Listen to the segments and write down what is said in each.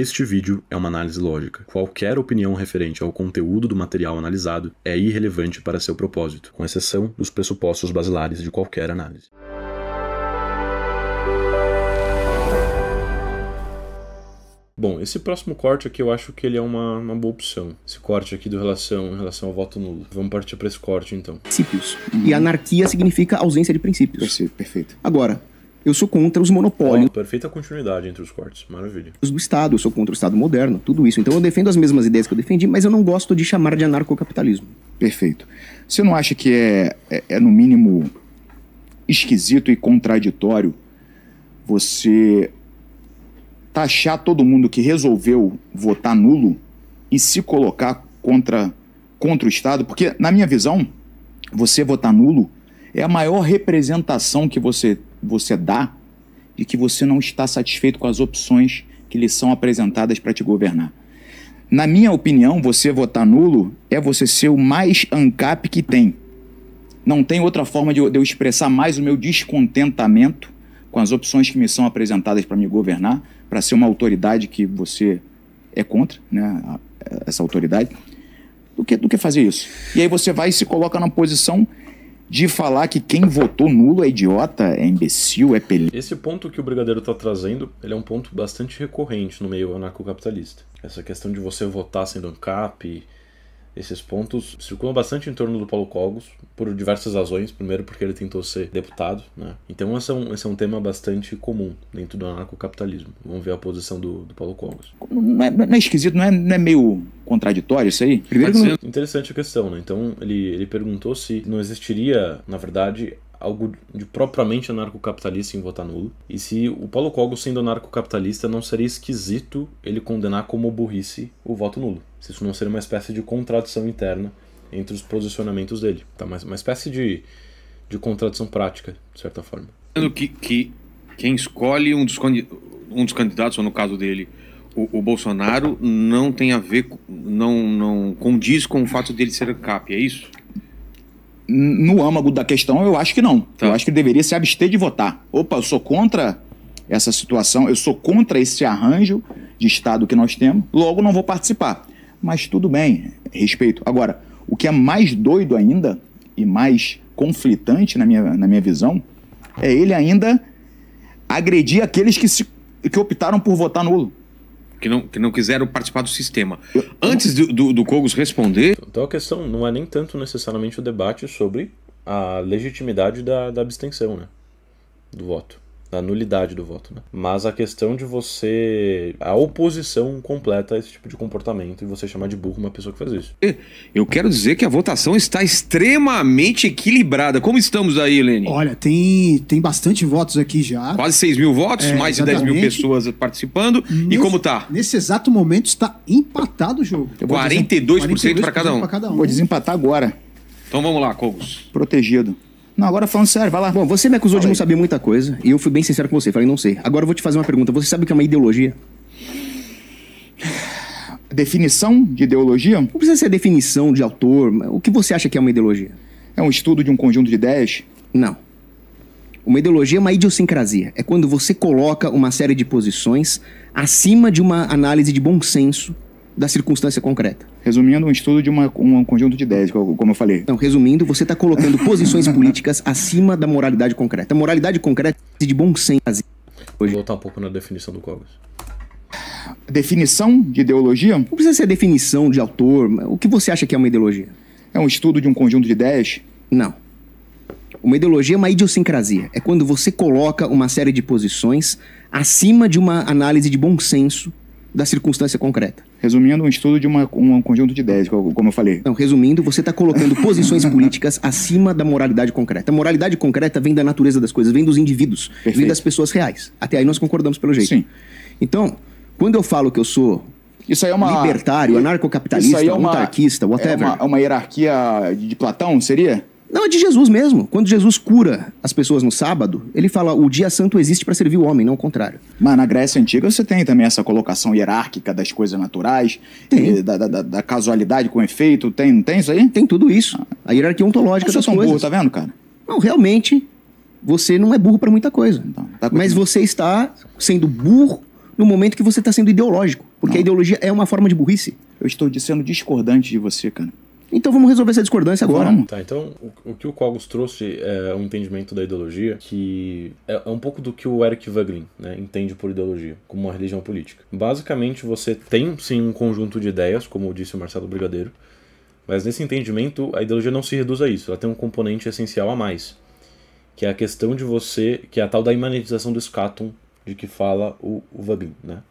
Este vídeo é uma análise lógica. Qualquer opinião referente ao conteúdo do material analisado é irrelevante para seu propósito, com exceção dos pressupostos basilares de qualquer análise. Bom, esse próximo corte aqui eu acho que ele é uma, uma boa opção. Esse corte aqui do relação, em relação ao voto nulo. Vamos partir para esse corte então. Princípios. E anarquia significa ausência de princípios. Perfeito. Agora, eu sou contra os monopólios. Oh, perfeita continuidade entre os cortes, maravilha. Os Do Estado, eu sou contra o Estado moderno, tudo isso. Então eu defendo as mesmas ideias que eu defendi, mas eu não gosto de chamar de anarcocapitalismo. Perfeito. Você não acha que é, é, é no mínimo esquisito e contraditório você taxar todo mundo que resolveu votar nulo e se colocar contra, contra o Estado? Porque, na minha visão, você votar nulo é a maior representação que você você dá e que você não está satisfeito com as opções que lhe são apresentadas para te governar. Na minha opinião, você votar nulo é você ser o mais ANCAP que tem. Não tem outra forma de eu expressar mais o meu descontentamento com as opções que me são apresentadas para me governar, para ser uma autoridade que você é contra, né? Essa autoridade, do que, do que fazer isso. E aí você vai e se coloca na posição de falar que quem votou nulo é idiota, é imbecil, é peli. Esse ponto que o Brigadeiro está trazendo, ele é um ponto bastante recorrente no meio anarcocapitalista. Essa questão de você votar sendo um cap, esses pontos circulam bastante em torno do Paulo Cogos, por diversas razões. Primeiro, porque ele tentou ser deputado, né? Então, esse é um, esse é um tema bastante comum dentro do anarcocapitalismo. Vamos ver a posição do, do Paulo Cogos. Não é, não é esquisito, não é, não é meio contraditório isso aí? Primeiro, não... Interessante a questão, né? Então, ele, ele perguntou se não existiria, na verdade, algo de propriamente anarcocapitalista em votar nulo. E se o Paulo Cogos sendo anarcocapitalista, não seria esquisito ele condenar como burrice o voto nulo se isso não ser uma espécie de contradição interna entre os posicionamentos dele. Tá? Uma, uma espécie de, de contradição prática, de certa forma. Que, que quem escolhe um dos, um dos candidatos, ou no caso dele, o, o, Bolsonaro, não tem a ver, não, não condiz com o fato dele ser CAP, é isso? No âmago da questão, eu acho que não. Tá. Eu acho que deveria se abster de votar. Opa, eu sou contra essa situação, eu sou contra esse arranjo de Estado que nós temos, logo não vou participar mas tudo bem, respeito. Agora, o que é mais doido ainda e mais conflitante na minha, na minha visão é ele ainda agredir aqueles que, se, que optaram por votar nulo. Que não, que não quiseram participar do sistema. Eu, Antes do, do, do Cogos responder. Então a questão não é nem tanto necessariamente o debate sobre a legitimidade da, da abstenção, né? Do voto da nulidade do voto, né? Mas a questão de você. A oposição completa a esse tipo de comportamento e você chamar de burro uma pessoa que faz isso. É, eu quero dizer que a votação está extremamente equilibrada. Como estamos aí, Lene? Olha, tem, tem bastante votos aqui já. Quase 6 mil votos, é, mais exatamente. de 10 mil pessoas participando. Nesse, e como tá? Nesse exato momento está empatado o jogo. 42%, 42 para cada um. cada um. Vou desempatar agora. Então vamos lá, Cogos. Protegido. Não, agora falando sério, vai lá. Bom, você me acusou de não saber muita coisa e eu fui bem sincero com você. Falei, não sei. Agora eu vou te fazer uma pergunta. Você sabe o que é uma ideologia? Definição de ideologia? Não precisa ser a definição de autor. O que você acha que é uma ideologia? É um estudo de um conjunto de ideias? Não. Uma ideologia é uma idiosincrasia. É quando você coloca uma série de posições acima de uma análise de bom senso da circunstância concreta. Resumindo, um estudo de uma, um conjunto de ideias, como eu falei. Então, resumindo, você está colocando posições políticas acima da moralidade concreta. A moralidade concreta é de bom senso. Hoje... Vou voltar um pouco na definição do Cogos. Definição de ideologia? Não precisa ser definição de autor. O que você acha que é uma ideologia? É um estudo de um conjunto de ideias? Não. Uma ideologia é uma idiosincrasia. É quando você coloca uma série de posições acima de uma análise de bom senso da circunstância concreta. Resumindo, um estudo de uma, um conjunto de ideias, como eu falei. Então, resumindo, você está colocando posições políticas acima da moralidade concreta. A moralidade concreta vem da natureza das coisas, vem dos indivíduos, Perfeito. vem das pessoas reais. Até aí nós concordamos pelo jeito. Sim. Então, quando eu falo que eu sou isso aí é uma. Libertário, anarcocapitalista, isso aí é uma, whatever. É uma, uma hierarquia de Platão, seria? Não, é de Jesus mesmo. Quando Jesus cura as pessoas no sábado, ele fala: o dia santo existe para servir o homem, não o contrário. Mas na Grécia Antiga você tem também essa colocação hierárquica das coisas naturais, e, da, da, da, casualidade com efeito, tem, não tem isso aí? Tem tudo isso. A hierarquia ontológica das coisas. Você é burro, tá vendo, cara? Não, realmente, você não é burro para muita coisa. Então, tá Mas você está sendo burro no momento que você está sendo ideológico. Porque não. a ideologia é uma forma de burrice. Eu estou dizendo discordante de você, cara. Então vamos resolver essa discordância agora. Vamos. Tá, então o, o que o Cogos trouxe é um entendimento da ideologia que é, é um pouco do que o Eric Vaglin né, entende por ideologia, como uma religião política. Basicamente, você tem sim um conjunto de ideias, como disse o Marcelo Brigadeiro, mas nesse entendimento a ideologia não se reduz a isso, ela tem um componente essencial a mais, que é a questão de você, que é a tal da imanetização do escatum de que fala o, o Vaglin, né?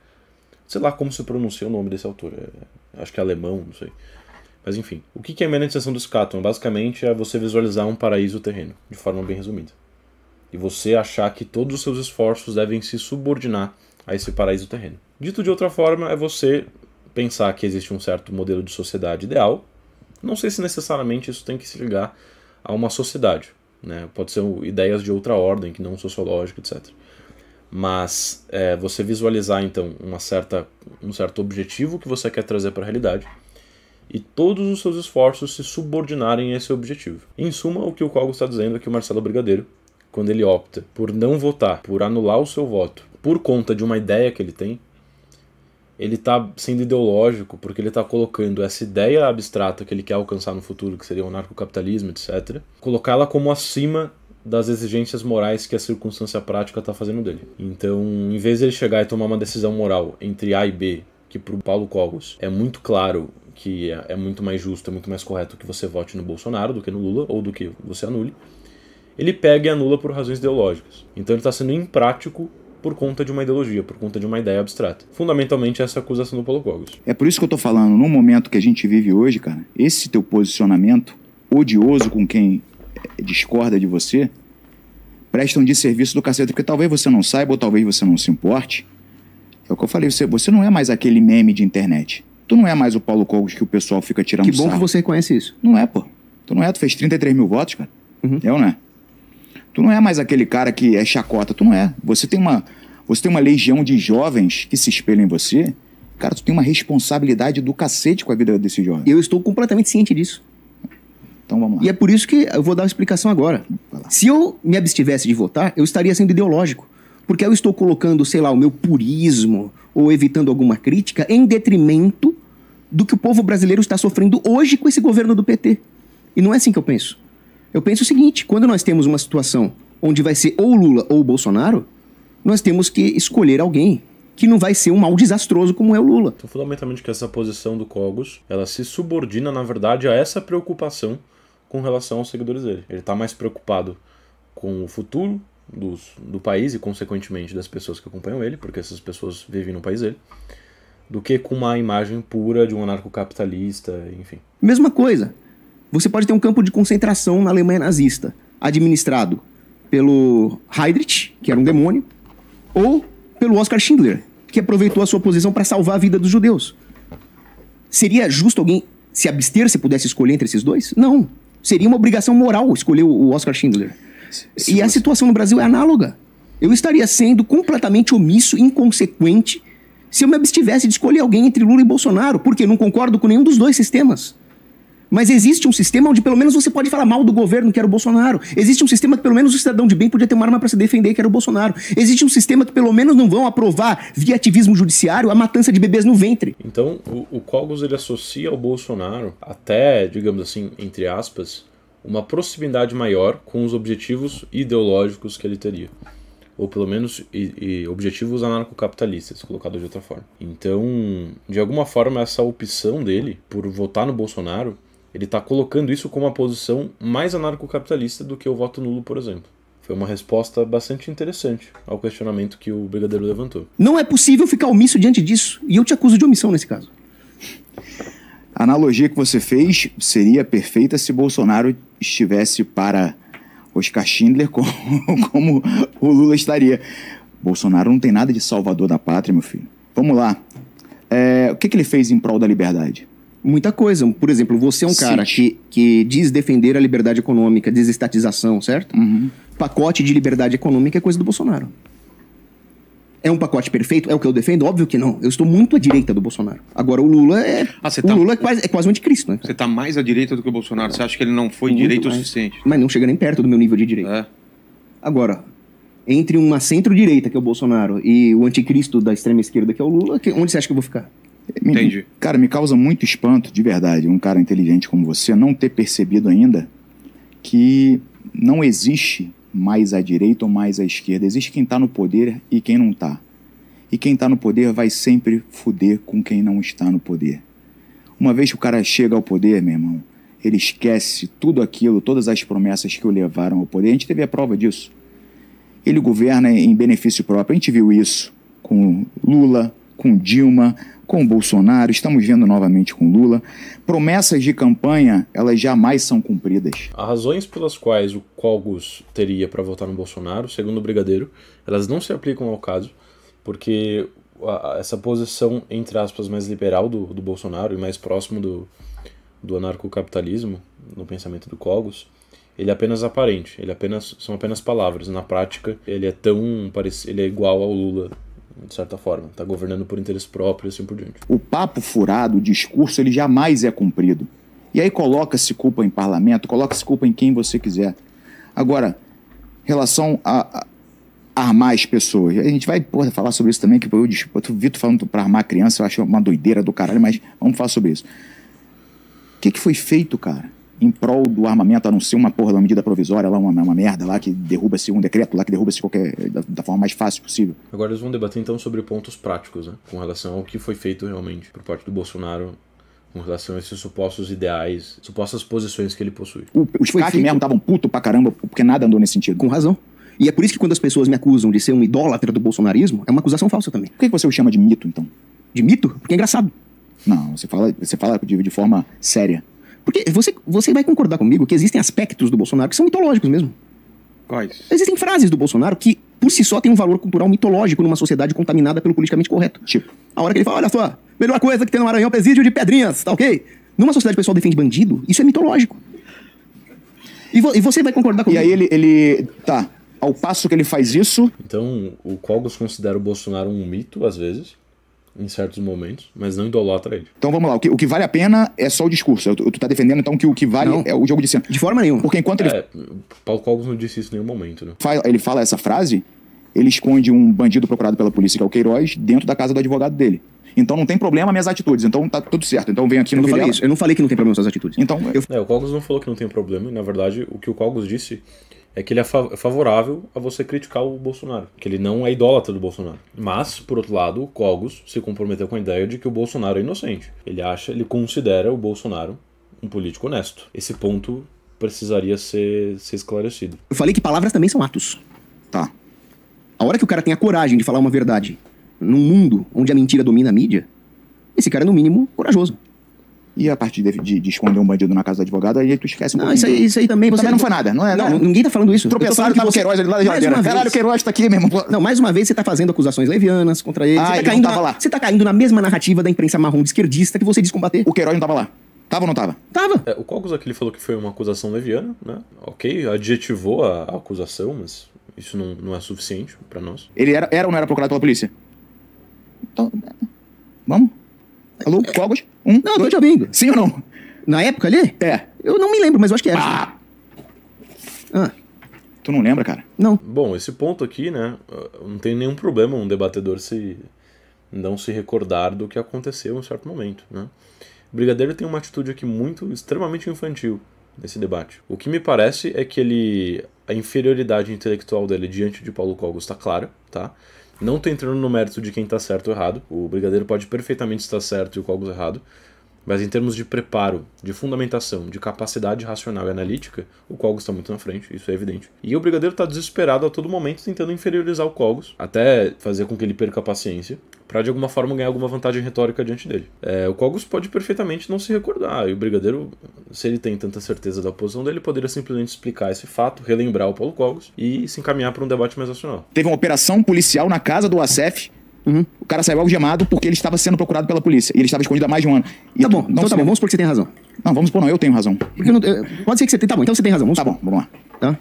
Sei lá como se pronuncia o nome desse autor, é, acho que é alemão, não sei. Mas enfim, o que é a manifestação do scaton? Basicamente é você visualizar um paraíso terreno, de forma bem resumida. E você achar que todos os seus esforços devem se subordinar a esse paraíso terreno. Dito de outra forma, é você pensar que existe um certo modelo de sociedade ideal. Não sei se necessariamente isso tem que se ligar a uma sociedade. Né? Pode ser ideias de outra ordem, que não sociológica, etc. Mas é, você visualizar, então, uma certa, um certo objetivo que você quer trazer para a realidade e todos os seus esforços se subordinarem a esse objetivo. Em suma, o que o Cogos está dizendo é que o Marcelo Brigadeiro, quando ele opta por não votar, por anular o seu voto, por conta de uma ideia que ele tem, ele está sendo ideológico porque ele está colocando essa ideia abstrata que ele quer alcançar no futuro, que seria o anarcocapitalismo, etc., colocá-la como acima das exigências morais que a circunstância prática está fazendo dele. Então, em vez de ele chegar e tomar uma decisão moral entre A e B, que para o Paulo Cogos é muito claro que é, é muito mais justo, é muito mais correto que você vote no Bolsonaro do que no Lula, ou do que você anule, ele pega e anula por razões ideológicas. Então ele está sendo imprático por conta de uma ideologia, por conta de uma ideia abstrata. Fundamentalmente essa acusação do Paulo Cogos. É por isso que eu estou falando, no momento que a gente vive hoje, cara, esse teu posicionamento odioso com quem eh, discorda de você, presta um serviço do cacete, porque talvez você não saiba ou talvez você não se importe. É o que eu falei, você, você não é mais aquele meme de internet. Tu não é mais o Paulo Cogos que o pessoal fica tirando Que bom sarro. que você reconhece isso. Não é, pô. Tu não é, tu fez 33 mil votos, cara. Uhum. Eu não é. Tu não é mais aquele cara que é chacota, tu não é. Você tem uma, você tem uma legião de jovens que se espelham em você. Cara, tu tem uma responsabilidade do cacete com a vida desse jovem. Eu estou completamente ciente disso. Então vamos lá. E é por isso que eu vou dar uma explicação agora. Se eu me abstivesse de votar, eu estaria sendo ideológico. Porque eu estou colocando, sei lá, o meu purismo, ou evitando alguma crítica em detrimento do que o povo brasileiro está sofrendo hoje com esse governo do PT. E não é assim que eu penso. Eu penso o seguinte: quando nós temos uma situação onde vai ser ou Lula ou Bolsonaro, nós temos que escolher alguém que não vai ser um mal desastroso como é o Lula. Então, fundamentalmente que essa posição do Cogos, ela se subordina, na verdade, a essa preocupação com relação aos seguidores dele. Ele está mais preocupado com o futuro dos, do país e, consequentemente, das pessoas que acompanham ele, porque essas pessoas vivem no país dele, do que com uma imagem pura de um anarcocapitalista, enfim. Mesma coisa. Você pode ter um campo de concentração na Alemanha nazista, administrado pelo Heydrich, que era um demônio, ou pelo Oscar Schindler, que aproveitou a sua posição para salvar a vida dos judeus. Seria justo alguém se abster se pudesse escolher entre esses dois? Não. Seria uma obrigação moral escolher o Oscar Schindler. Se e você... a situação no Brasil é análoga. Eu estaria sendo completamente omisso, inconsequente, se eu me abstivesse de escolher alguém entre Lula e Bolsonaro, porque não concordo com nenhum dos dois sistemas. Mas existe um sistema onde pelo menos você pode falar mal do governo, que era o Bolsonaro. Existe um sistema que pelo menos o cidadão de bem podia ter uma arma para se defender, que era o Bolsonaro. Existe um sistema que pelo menos não vão aprovar, via ativismo judiciário, a matança de bebês no ventre. Então, o, o Cogos ele associa ao Bolsonaro, até, digamos assim, entre aspas, uma proximidade maior com os objetivos ideológicos que ele teria. Ou pelo menos e, e objetivos anarcocapitalistas, colocado de outra forma. Então, de alguma forma, essa opção dele por votar no Bolsonaro, ele está colocando isso como uma posição mais anarcocapitalista do que o voto nulo, por exemplo. Foi uma resposta bastante interessante ao questionamento que o Brigadeiro levantou. Não é possível ficar omisso diante disso, e eu te acuso de omissão nesse caso. A analogia que você fez seria perfeita se Bolsonaro estivesse para Oscar Schindler como, como o Lula estaria. Bolsonaro não tem nada de salvador da pátria, meu filho. Vamos lá. É, o que, que, ele fez em prol da liberdade? Muita coisa. Por exemplo, você é um Sim. cara que, que diz defender a liberdade econômica, desestatização, certo? Uhum. Pacote de liberdade econômica é coisa do Bolsonaro. É um pacote perfeito? É o que eu defendo? Óbvio que não. Eu estou muito à direita do Bolsonaro. Agora, o Lula é. Ah, o tá Lula é quase, é quase um anticristo, né? Você está mais à direita do que o Bolsonaro. Você acha que ele não foi muito direito mais. o suficiente? Mas não chega nem perto do meu nível de direita. É. Agora, entre uma centro-direita, que é o Bolsonaro, e o anticristo da extrema esquerda, que é o Lula, que, onde você acha que eu vou ficar? Entendi. Cara, me causa muito espanto, de verdade, um cara inteligente como você não ter percebido ainda que não existe mais à direita ou mais à esquerda. Existe quem está no poder e quem não está. E quem está no poder vai sempre fuder com quem não está no poder. Uma vez que o cara chega ao poder, meu irmão, ele esquece tudo aquilo, todas as promessas que o levaram ao poder. A gente teve a prova disso. Ele governa em benefício próprio. A gente viu isso com Lula, com Dilma, com Bolsonaro, estamos vendo novamente com Lula. Promessas de campanha, elas jamais são cumpridas. As razões pelas quais o Cogos teria para votar no Bolsonaro, segundo o Brigadeiro, elas não se aplicam ao caso, porque essa posição, entre aspas, mais liberal do, do Bolsonaro e mais próximo do, do anarcocapitalismo, no pensamento do Cogos, ele é apenas aparente, ele é apenas, são apenas palavras. Na prática, ele é tão ele é igual ao Lula de certa forma. Está governando por interesse próprio e assim por diante. O papo furado, o discurso, ele jamais é cumprido. E aí coloca-se culpa em parlamento, coloca-se culpa em quem você quiser. Agora, relação a, a armar as pessoas, a gente vai porra, falar sobre isso também, que eu, eu Vitor falando para armar criança, eu acho uma doideira do caralho, mas vamos falar sobre isso. O que, que foi feito, cara? em prol do armamento, a não ser uma porra uma medida provisória lá, uma, uma merda lá que derruba-se um decreto lá, que derruba-se qualquer. Da, da, forma mais fácil possível. Agora eles vão debater então sobre pontos práticos, né? Com relação ao que foi feito realmente por parte do Bolsonaro com relação a esses supostos ideais, supostas posições que ele possui. O, os caras que mesmo estavam puto pra caramba porque nada andou nesse sentido. Com razão. E é por isso que quando as pessoas me acusam de ser um idólatra do bolsonarismo, é uma acusação falsa também. Por que você o chama de mito, então? De mito? Porque é engraçado. Não, você fala, você fala de, de forma séria. Porque você, você vai concordar comigo que existem aspectos do Bolsonaro que são mitológicos mesmo. Quais? Existem frases do Bolsonaro que, por si só, têm um valor cultural mitológico numa sociedade contaminada pelo politicamente correto. Tipo, a hora que ele fala, olha só, melhor coisa que tem no Maranhão é presídio de pedrinhas, tá ok? Numa sociedade que o pessoal defende bandido, isso é mitológico. E, vo e você vai concordar comigo. E aí ele, ele... Tá. Ao passo que ele faz isso... Então, o Cogos considera o Bolsonaro um mito, às vezes em certos momentos, mas não idolatra ele. Então vamos lá, o que, o que vale a pena é só o discurso. tu tá defendendo então que o que vale não. é o jogo de cena. De forma nenhuma. Porque enquanto ele. É, Paulo Cogos não disse isso em nenhum momento, né? Fala, ele fala essa frase, ele esconde um bandido procurado pela polícia, que é o Queiroz, dentro da casa do advogado dele. Então não tem problema minhas atitudes. Então tá tudo certo. Então vem aqui eu no não falei isso. Eu não falei que não tem problema suas atitudes. Então. Eu... É, o Cogos não falou que não tem problema. Na verdade, o que o Cogos disse é que ele é favorável a você criticar o Bolsonaro, que ele não é idólatra do Bolsonaro. Mas, por outro lado, o Cogos se comprometeu com a ideia de que o Bolsonaro é inocente. Ele acha, ele considera o Bolsonaro um político honesto. Esse ponto precisaria ser, ser esclarecido. Eu falei que palavras também são atos. Tá. A hora que o cara tem a coragem de falar uma verdade num mundo onde a mentira domina a mídia, esse cara é, no mínimo, corajoso e a partir de, de, de esconder um bandido na casa do advogado, aí tu esquece um não, pouquinho. Isso aí, isso aí também. Você também não foi nada, não é? Não, não. É? ninguém tá falando isso. Tropeçaram, tava você... o Queiroz ali lá da geladeira. Caralho, o Queiroz tá aqui mesmo. Não, mais uma vez você tá fazendo acusações levianas contra ele. Ah, você, tá ele caindo na, lá. você tá caindo na mesma narrativa da imprensa marrom esquerdista que você diz combater. O Queiroz não tava lá. Tava ou não tava? Tava. É, o Cogos aqui falou que foi uma acusação leviana, né? Ok, adjetivou a, a acusação, mas isso não, não é suficiente para nós. Ele era, era ou não era procurado pela polícia? Alô, Cogos? Um, não, dois. tô te ouvindo. Sim ou não? Na época ali? É. Eu não me lembro, mas eu acho que era. Ah! ah. Tu não lembra, cara? Não. Bom, esse ponto aqui, né? Não tem nenhum problema um debatedor se não se recordar do que aconteceu em um certo momento, né? O Brigadeiro tem uma atitude aqui muito extremamente infantil nesse debate. O que me parece é que ele a inferioridade intelectual dele diante de Paulo Cogos está clara, tá? Não tô entrando no mérito de quem tá certo ou errado. O Brigadeiro pode perfeitamente estar certo e o Cogos errado. Mas em termos de preparo, de fundamentação, de capacidade racional e analítica, o Cogos está muito na frente, isso é evidente. E o Brigadeiro está desesperado a todo momento tentando inferiorizar o Cogos, até fazer com que ele perca a paciência, para de alguma forma ganhar alguma vantagem retórica diante dele. É, o Cogos pode perfeitamente não se recordar, e o Brigadeiro, se ele tem tanta certeza da posição dele, poderia simplesmente explicar esse fato, relembrar o Paulo Cogos e se encaminhar para um debate mais racional. Teve uma operação policial na casa do ASEF Uhum. O cara saiu algemado porque ele estava sendo procurado pela polícia. E ele estava escondido há mais de um ano. E tá bom, então tá bom, vamos supor que você tem razão. Não, vamos supor não, eu tenho razão. Porque não, eu, pode ser que você tenha. Tá bom, então você tem razão. Vamos tá supor. bom, vamos lá. Tá?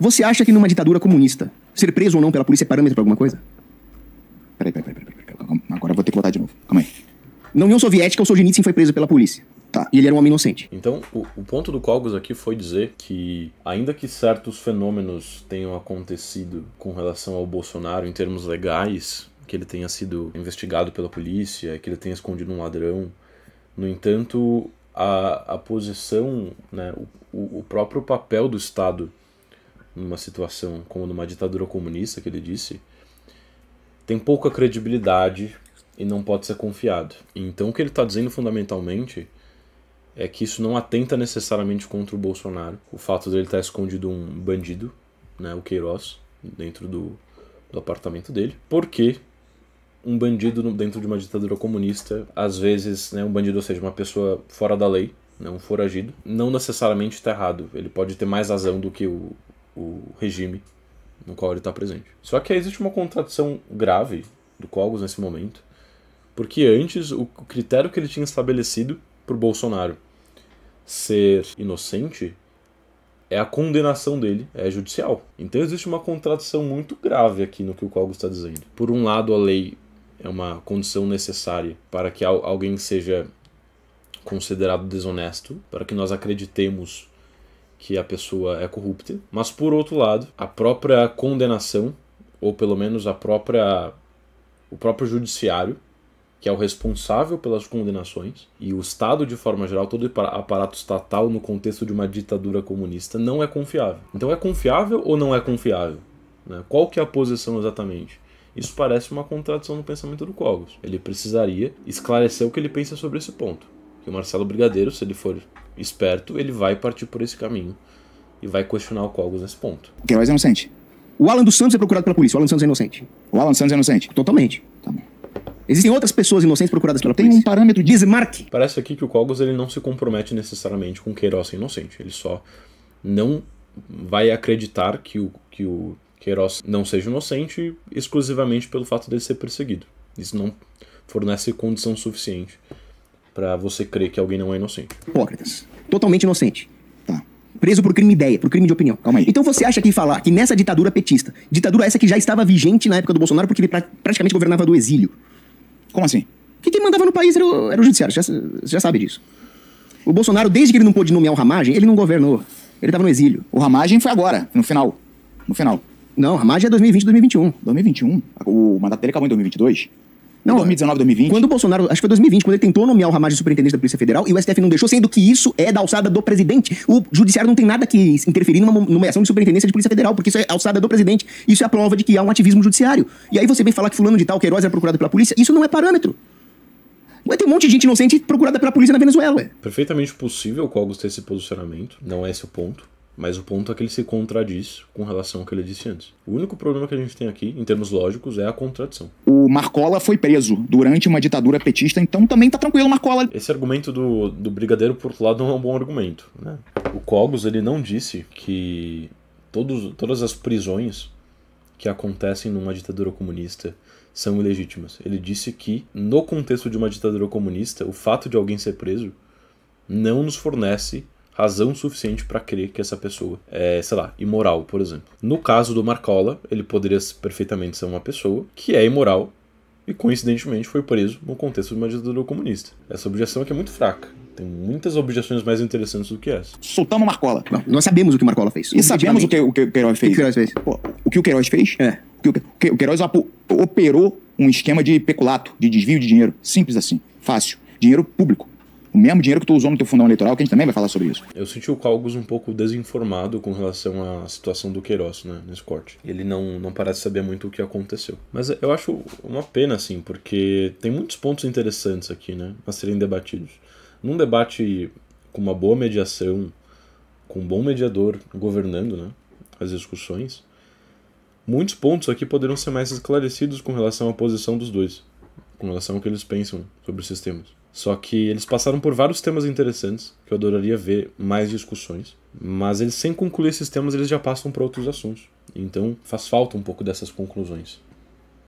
Você acha que numa ditadura comunista, ser preso ou não pela polícia é parâmetro pra alguma coisa? Peraí, peraí, peraí, peraí. peraí, Agora eu vou ter que voltar de novo. Calma aí. Na União Soviética, o Solzhenitsyn foi preso pela polícia. Tá. E ele era um homem inocente. Então, o, o ponto do Cogos aqui foi dizer que, ainda que certos fenômenos tenham acontecido com relação ao Bolsonaro em termos legais, que ele tenha sido investigado pela polícia, que ele tenha escondido um ladrão. No entanto, a, a posição, né, o, o próprio papel do Estado numa situação como numa ditadura comunista, que ele disse, tem pouca credibilidade e não pode ser confiado. Então, o que ele está dizendo fundamentalmente é que isso não atenta necessariamente contra o Bolsonaro, o fato dele estar tá escondido um bandido, né, o Queiroz, dentro do, do apartamento dele, porque um bandido dentro de uma ditadura comunista, às vezes, né, um bandido, ou seja, uma pessoa fora da lei, né, um foragido, não necessariamente está errado. Ele pode ter mais razão do que o, o regime no qual ele está presente. Só que existe uma contradição grave do Cogos nesse momento, porque antes o critério que ele tinha estabelecido para o Bolsonaro ser inocente é a condenação dele, é judicial. Então existe uma contradição muito grave aqui no que o Cogos está dizendo. Por um lado, a lei é uma condição necessária para que alguém seja considerado desonesto, para que nós acreditemos que a pessoa é corrupta. Mas por outro lado, a própria condenação, ou pelo menos a própria o próprio judiciário, que é o responsável pelas condenações, e o Estado de forma geral, todo aparato estatal no contexto de uma ditadura comunista não é confiável. Então é confiável ou não é confiável? Né? Qual que é a posição exatamente? Isso parece uma contradição no pensamento do Cogos. Ele precisaria esclarecer o que ele pensa sobre esse ponto. Que o Marcelo Brigadeiro, se ele for esperto, ele vai partir por esse caminho e vai questionar o Cogos nesse ponto. Queiroz é inocente. O Alan dos Santos é procurado pela polícia. O Alan Santos é inocente. O Alan Santos é inocente. Totalmente. Tá bom. Existem outras pessoas inocentes procuradas pela polícia. Tem um parâmetro de desmarque. Parece aqui que o Cogos ele não se compromete necessariamente com Queiroz é inocente. Ele só não vai acreditar que o, que o Queiroz não seja inocente exclusivamente pelo fato dele ser perseguido. Isso não fornece condição suficiente para você crer que alguém não é inocente. Hipócritas. Totalmente inocente. Tá. Preso por crime ideia, por crime de opinião. Calma aí. Então você acha que falar que nessa ditadura petista, ditadura essa que já estava vigente na época do Bolsonaro porque ele pra, praticamente governava do exílio. Como assim? Que quem mandava no país era o, era o judiciário, você já, já, sabe disso. O Bolsonaro, desde que ele não pôde nomear o Ramagem, ele não governou. Ele estava no exílio. O Ramagem foi agora, no final. No final. Não, a margem é 2020, 2021. 2021? O mandato dele acabou em 2022? Não, 2019, 2020. Quando o Bolsonaro, acho que foi 2020, quando ele tentou nomear o de superintendente da Polícia Federal e o STF não deixou, sendo que isso é da alçada do presidente. O judiciário não tem nada que interferir numa nomeação de superintendência de Polícia Federal, porque isso é alçada do presidente. Isso é a prova de que há um ativismo judiciário. E aí você vem falar que fulano de tal, Queiroz era procurado pela polícia, isso não é parâmetro. Vai ter um monte de gente inocente procurada pela polícia na Venezuela. É perfeitamente possível o Cogos ter esse posicionamento, não é esse o ponto. Mas o ponto é que ele se contradiz com relação ao que ele disse antes. O único problema que a gente tem aqui, em termos lógicos, é a contradição. O Marcola foi preso durante uma ditadura petista, então também tá tranquilo, Marcola. Esse argumento do, do Brigadeiro, por outro lado, não é um bom argumento. Né? O Cogos ele não disse que todos, todas as prisões que acontecem numa ditadura comunista são ilegítimas. Ele disse que, no contexto de uma ditadura comunista, o fato de alguém ser preso não nos fornece razão suficiente para crer que essa pessoa é, sei lá, imoral, por exemplo. No caso do Marcola, ele poderia perfeitamente ser uma pessoa que é imoral e coincidentemente foi preso no contexto de uma ditadura comunista. Essa objeção aqui é muito fraca. Tem muitas objeções mais interessantes do que essa. Soltamos Marcola. Não, nós sabemos o que Marcola fez. E sabemos o que o, que o Queiroz fez. O que o Queiroz fez? Pô, o que o Queiroz fez? É. O, que o Queiroz operou um esquema de peculato, de desvio de dinheiro. Simples assim. Fácil. Dinheiro público o mesmo dinheiro que tu usou no teu fundão eleitoral, que a gente também vai falar sobre isso. Eu senti o Calgos um pouco desinformado com relação à situação do Queiroz, né, nesse corte. Ele não, não parece saber muito o que aconteceu. Mas eu acho uma pena, assim, porque tem muitos pontos interessantes aqui, né, a serem debatidos. Num debate com uma boa mediação, com um bom mediador governando, né, as discussões, muitos pontos aqui poderão ser mais esclarecidos com relação à posição dos dois, com relação ao que eles pensam sobre os sistemas. Só que eles passaram por vários temas interessantes, que eu adoraria ver mais discussões. Mas eles, sem concluir esses temas, eles já passam para outros assuntos. Então faz falta um pouco dessas conclusões.